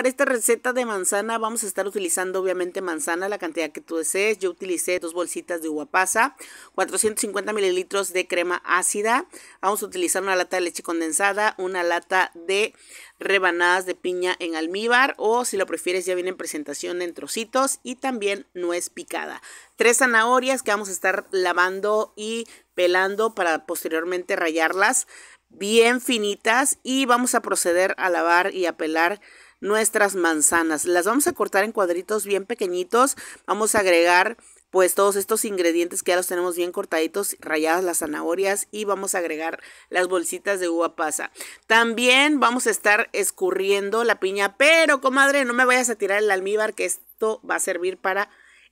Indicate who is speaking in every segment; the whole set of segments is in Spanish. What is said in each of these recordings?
Speaker 1: para esta receta de manzana vamos a estar utilizando obviamente manzana, la cantidad que tú desees. Yo utilicé dos bolsitas de uva pasa, 450 mililitros de crema ácida. Vamos a utilizar una lata de leche condensada, una lata de rebanadas de piña en almíbar o si lo prefieres ya viene en presentación en trocitos y también nuez picada. Tres zanahorias que vamos a estar lavando y pelando para posteriormente rayarlas bien finitas y vamos a proceder a lavar y a pelar nuestras manzanas. Las vamos a cortar en cuadritos bien pequeñitos. Vamos a agregar pues todos estos ingredientes que ya los tenemos bien cortaditos, rayadas las zanahorias y vamos a agregar las bolsitas de uva pasa. También vamos a estar escurriendo la piña, pero comadre, no me vayas a tirar el almíbar que esto va a servir para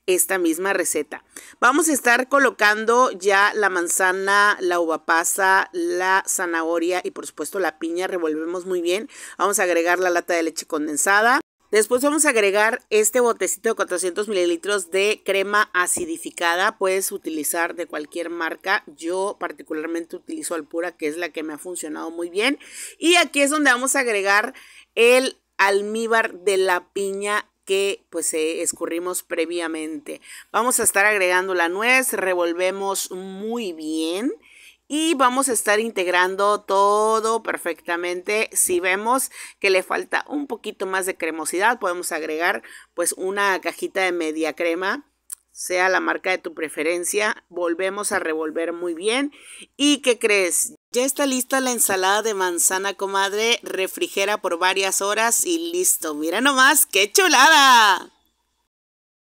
Speaker 1: esta misma receta. Vamos a estar colocando ya la manzana, la uva pasa, la zanahoria y por supuesto la piña. Revolvemos muy bien. Vamos a agregar la lata de leche condensada. Después vamos a agregar este botecito de 400 mililitros de crema acidificada. Puedes utilizar de cualquier marca. Yo particularmente utilizo Alpura, que es la que me ha funcionado muy bien. Y aquí es donde vamos a agregar el almíbar de la piña que pues eh, escurrimos previamente. Vamos a estar agregando la nuez, revolvemos muy bien y vamos a estar integrando todo perfectamente. Si vemos que le falta un poquito más de cremosidad, podemos agregar pues una cajita de media crema sea la marca de tu preferencia, volvemos a revolver muy bien. ¿Y qué crees? Ya está lista la ensalada de manzana, comadre. Refrigera por varias horas y listo. Mira nomás, qué chulada.